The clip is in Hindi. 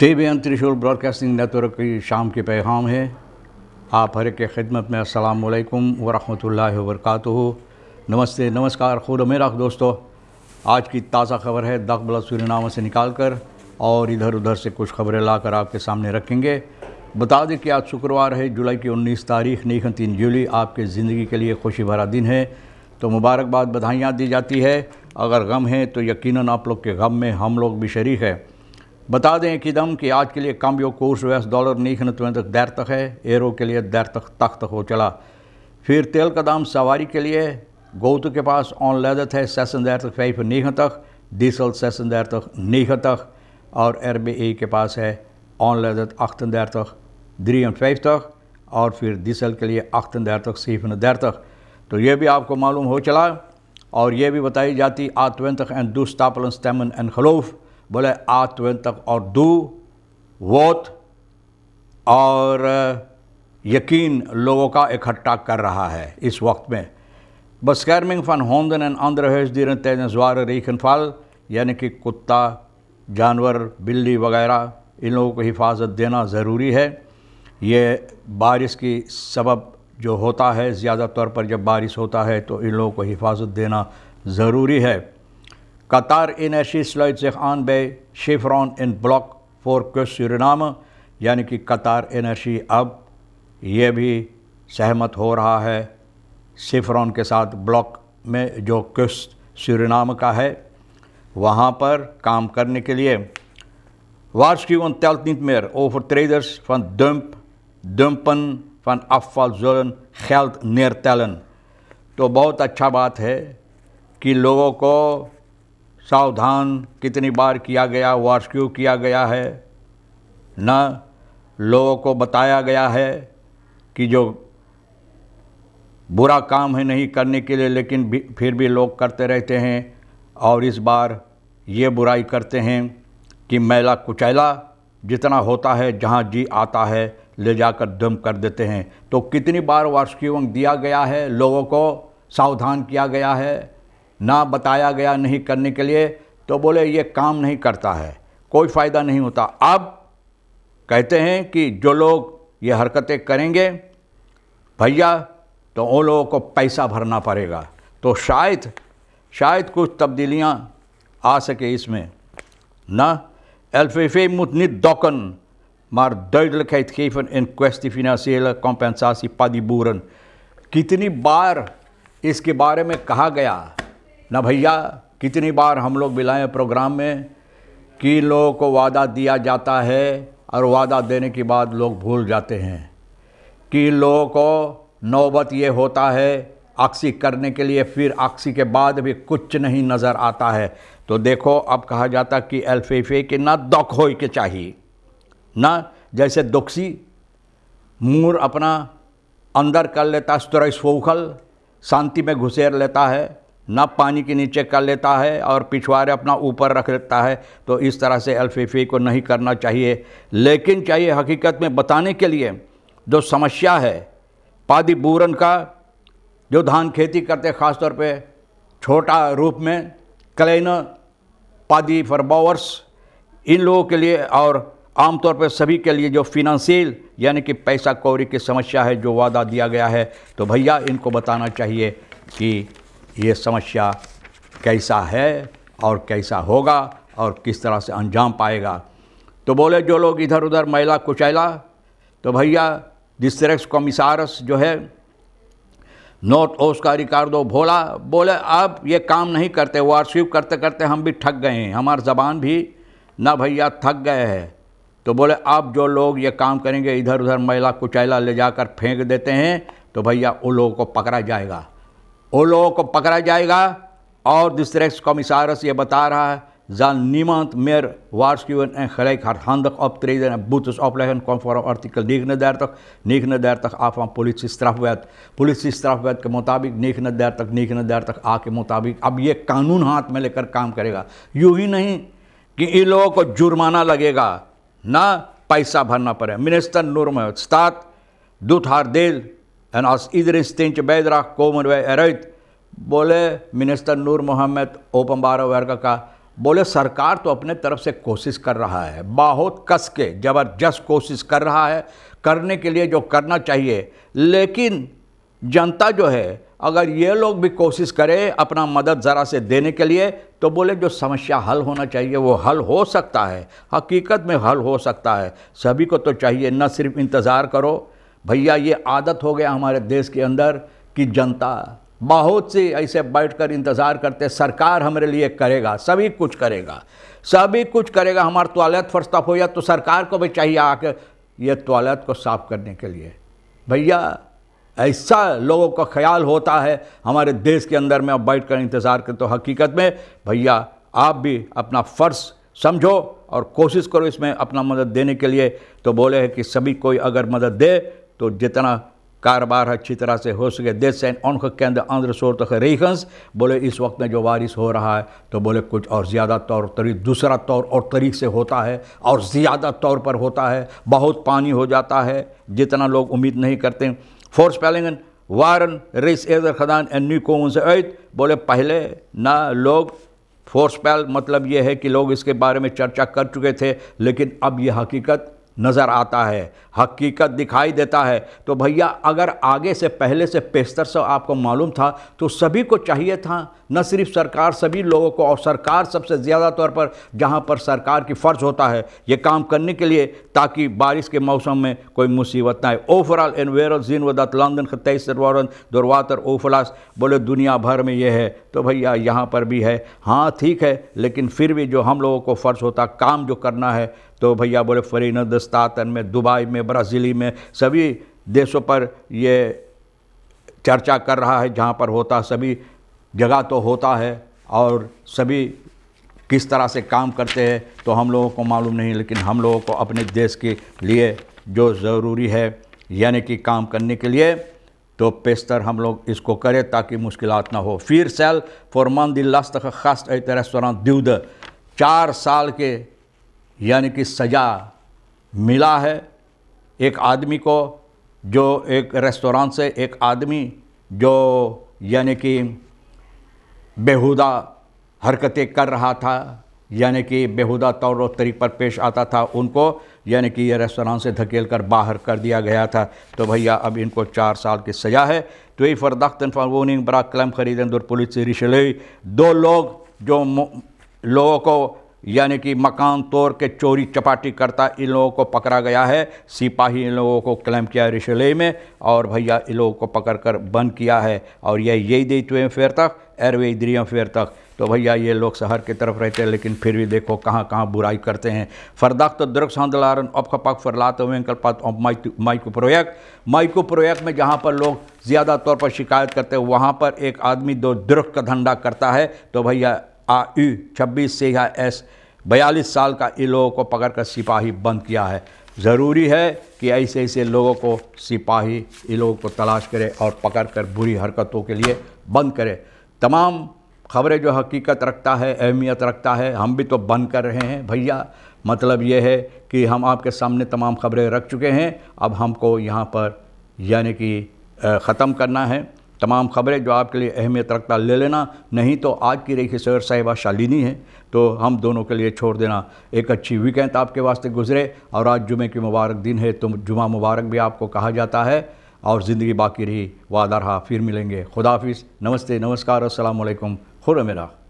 तेबन त्रिशूल ब्रॉडकास्टिंग नेटवर्क की शाम के पैगाम है आप हर के खिदमत में असलकम वरहमल वर्क नमस्ते नमस्कार खुद मेरा दोस्तों आज की ताज़ा खबर है दख बला सूरीनामा से निकाल कर और इधर उधर से कुछ खबरें ला कर आपके सामने रखेंगे बता दें कि आज शुक्रवार है जुलाई की उन्नीस तारीख नीख तीन जुलाई आपके ज़िंदगी के लिए खुशी भरा दिन है तो मुबारकबाद बधाइयाँ दी जाती है अगर गम है तो यकीनन आप लोग के गम में हम लोग भी शरीक हैं बता दें किदम कि आज के लिए काम्बियो कोर्स वैस डॉलर नीखन तक दैर तक है एरो के लिए दैर तक तख्त हो चला फिर तेल का दाम सवारी के लिए गौत के पास ऑन लैदत है सेसन दैर तक फैफ नीख तक डीसल सेसन दैर तक नीख तक और एरब ए के पास है ऑन लैदत अख्तन दैर तक द्री एन फैफ तक और फिर डीसल के लिए अख्तन दैर तक सीफन दैर तक तो ये भी आपको मालूम हो चला और ये भी बताई जाती आतवें तक एंड दुस्तापल स्टैमन एंड खलूफ़ बोले आत्वन तक और दू वोत और यकीन लोगों का इकट्ठा कर रहा है इस वक्त में कैरमिंग फन होंदन एंड आंध्र हेस्दीरन तेजवार रेखन फाल यानी कि कुत्ता जानवर बिल्ली वगैरह इन लोगों को हिफाजत देना ज़रूरी है ये बारिश की सबब जो होता है ज़्यादा तौर पर जब बारिश होता है तो इन लोगों को हिफाजत देना ज़रूरी है Qatar-energie sluit zich aan bij Chevron in blok voor kust Suriname यानी कि कतार एनर्जी अब ये भी सहमत हो रहा है सिफरॉन के साथ ब्लॉक में जो किस्त सूरीनाम का है वहाँ पर काम करने के लिए waarschuwen telt niet meer. Overtreders van dump, dumpen van afval zullen geld neertellen. तो बहुत अच्छा बात है कि लोगों को सावधान कितनी बार किया गया वाश क्यों किया गया है न लोगों को बताया गया है कि जो बुरा काम है नहीं करने के लिए लेकिन भी, फिर भी लोग करते रहते हैं और इस बार ये बुराई करते हैं कि मैला कुचैला जितना होता है जहाँ जी आता है ले जाकर दम कर देते हैं तो कितनी बार वार्षिक दिया गया है लोगों को सावधान किया गया है ना बताया गया नहीं करने के लिए तो बोले ये काम नहीं करता है कोई फ़ायदा नहीं होता अब कहते हैं कि जो लोग ये हरकतें करेंगे भैया तो उन लोगों को पैसा भरना पड़ेगा तो शायद शायद कुछ तब्दीलियाँ आ सके इसमें ना LVV moet दौकन मार maar duidelijkheid geven in kwestie financiële compensatie कितनी बार इसके बारे में कहा गया ना भैया कितनी बार हम लोग मिलाएँ प्रोग्राम में कि लोगों को वादा दिया जाता है और वादा देने के बाद लोग भूल जाते हैं कि लोगों को नौबत ये होता है आक्सी करने के लिए फिर आक्सी के बाद भी कुछ नहीं नज़र आता है तो देखो अब कहा जाता कि एल्फेफे के ना दुख हो के चाहिए ना जैसे दुखसी मूर अपना अंदर कर लेता है सुरस शांति में घुसेर लेता है ना पानी के नीचे कर लेता है और पिछवाड़े अपना ऊपर रख लेता है तो इस तरह से एलफीफी को नहीं करना चाहिए लेकिन चाहिए हकीकत में बताने के लिए जो समस्या है पादी बूरन का जो धान खेती करते ख़ास तौर पे छोटा रूप में क्लेन पादी फरबावर्स इन लोगों के लिए और आमतौर पर सभी के लिए जो फिनंशियल यानी कि पैसा कौरी की समस्या है जो वादा दिया गया है तो भैया इनको बताना चाहिए कि ये समस्या कैसा है और कैसा होगा और किस तरह से अंजाम पाएगा तो बोले जो लोग इधर उधर मैला कुचैला तो भैया डिस्ट्रिक्स कमिसारस जो है नॉर्थ ओस का रिकार्डो भोला बोले आप ये काम नहीं करते वो वार्शिप करते करते हम भी थक गए हैं हमारी ज़बान भी ना भैया थक गए हैं तो बोले आप जो लोग ये काम करेंगे इधर उधर मैला कुचैला ले जाकर फेंक देते हैं तो भैया उन लोगों को पकड़ा जाएगा उन लोगों को पकड़ा जाएगा और डिस्ट्रिक्स कमिसारस ये बता रहा है जान नीमांत मेयर वार्स क्यून एंड खलाई खार हंदक अब त्रेजन बुत उस ऑपलेशन कॉन्फॉर्म आर्टिकल निघन देर तक निघन देर तक आप हम पुलिस स्ट्राफ वैद पुलिस स्ट्राफ वैद के मुताबिक न देर तक न देर तक आ के मुताबिक अब ये कानून हाथ में लेकर काम करेगा यूं ही नहीं कि इन लोगों को जुर्माना लगेगा ना पैसा भरना पड़े मिनिस्टर नूर मोहम्मद स्तात दुथ हार देल En als iedereen steentje bijdraagt, komen wij eruit. बोले minister Noor Mohammed openbare werken का बोले सरकार तो अपने तरफ से कोशिश कर रहा है बहुत कस के ज़बरदस्त कोशिश कर रहा है करने के लिए जो करना चाहिए लेकिन जनता जो है अगर ये लोग भी कोशिश करें अपना मदद ज़रा से देने के लिए तो बोले जो समस्या हल होना चाहिए वो हल हो सकता है हकीकत में हल हो सकता है सभी को तो चाहिए न सिर्फ इंतज़ार करो भैया ये आदत हो गया हमारे देश के अंदर कि जनता बहुत से ऐसे बैठकर इंतज़ार करते सरकार हमारे लिए करेगा सभी कुछ करेगा सभी कुछ करेगा हमारा टॉयलेट फर्स्ट ऑफ हो जाए तो सरकार को भी चाहिए आके ये तोलत को साफ करने के लिए भैया ऐसा लोगों का ख्याल होता है हमारे देश के अंदर में अब बैठ कर इंतज़ार करें तो हकीकत में भैया आप भी अपना फ़र्ज़ समझो और कोशिश करो इसमें अपना मदद देने के लिए तो बोले हैं कि सभी कोई अगर मदद दे तो जितना कारोबार अच्छी तरह से हो सके देश से उनके अंदर अंदर सूरत रेखंस बोले इस वक्त में जो बारिश हो रहा है तो बोले कुछ और ज़्यादा तौर तरीक दूसरा तौर और तरीक से होता है और ज़्यादा तौर पर होता है बहुत पानी हो जाता है जितना लोग उम्मीद नहीं करते फोर्स पैलिंग वारन रेस एजर खदान एन न्यू कोन से ऐत बोले पहले ना लोग फोर्स पैल मतलब ये है कि लोग इसके बारे में चर्चा कर चुके थे लेकिन अब यह हकीकत नज़र आता है हकीकत दिखाई देता है तो भैया अगर आगे से पहले से पेशतर से आपको मालूम था तो सभी को चाहिए था न सिर्फ सरकार सभी लोगों को और सरकार सबसे ज़्यादा तौर पर जहाँ पर सरकार की फ़र्ज होता है ये काम करने के लिए ताकि बारिश के मौसम में कोई मुसीबत ना आए ओवरऑल एनवेरल जीन वदत लंदन तेईस वरन दुर्वातर ओफलास बोले दुनिया भर में ये है तो भैया यहाँ पर भी है हाँ ठीक है लेकिन फिर भी जो हम लोगों को फ़र्ज होता काम जो करना है तो भैया बोले फरीन दस्तातन में दुबई में ब्राज़ीली में सभी देशों पर ये चर्चा कर रहा है जहाँ पर होता सभी जगह तो होता है और सभी किस तरह से काम करते हैं तो हम लोगों को मालूम नहीं लेकिन हम लोगों को अपने देश के लिए जो ज़रूरी है यानी कि काम करने के लिए तो पेस्तर हम लोग इसको करें ताकि मुश्किल ना हो फिर सेल फॉरमान दिल्लास्त खास तरह दुद चार साल के यानी कि सज़ा मिला है एक आदमी को जो एक रेस्टोरेंट से एक आदमी जो यानी कि बेहुदा हरकतें कर रहा था यानी कि बेहुदा तौर और तरीक पर पेश आता था उनको यानी कि ये रेस्टोरेंट से धकेल कर बाहर कर दिया गया था तो भैया अब इनको चार साल की सज़ा है तो ये फरदख्त वोनिंग बरा कलम खरीदन दुर पुलिस रिश्ले दो लोग जो लोगों को यानी कि मकान तोड़ के चोरी चपाटी करता इन लोगों को पकड़ा गया है सिपाही इन लोगों को क्लेम किया रिशले में और भैया इन लोगों को पकड़ कर बंद किया है और ये यही दे तुम फेर तक एरवे द्रियम फेर तक तो भैया ये लोग शहर की तरफ रहते हैं लेकिन फिर भी देखो कहाँ कहाँ बुराई करते हैं फरदाख्त दृक्षांदलारन अपखपाक फरलात कल्पात माइको प्रोजेक्ट माइको प्रोजेक्ट में जहाँ पर लोग ज़्यादा तौर पर शिकायत करते हैं वहाँ पर एक आदमी दो दुर्ख का धंधा करता है तो भैया यू छब्बीस से या एस बयालीस साल का इन लोगों को पकड़ कर सिपाही बंद किया है ज़रूरी है कि ऐसे ऐसे लोगों को सिपाही इन लोगों को तलाश करे और पकड़ कर बुरी हरकतों के लिए बंद करे तमाम खबरें जो हकीकत रखता है अहमियत रखता है हम भी तो बंद कर रहे हैं भैया मतलब ये है कि हम आपके सामने तमाम खबरें रख चुके हैं अब हमको यहाँ पर यानी कि ख़त्म करना है तमाम खबरें जो आपके लिए अहमियत रखता ले लेना नहीं तो आज की रेखी सर साहिबा शालिनी है तो हम दोनों के लिए छोड़ देना एक अच्छी वीकेंड आपके वास्ते गुजरे और आज जुमे की मुबारक दिन है तो जुमा मुबारक भी आपको कहा जाता है और ज़िंदगी बाकी रही वादा रहा फिर मिलेंगे खुदाफिज नमस्ते नमस्कार असलम खुर मेरा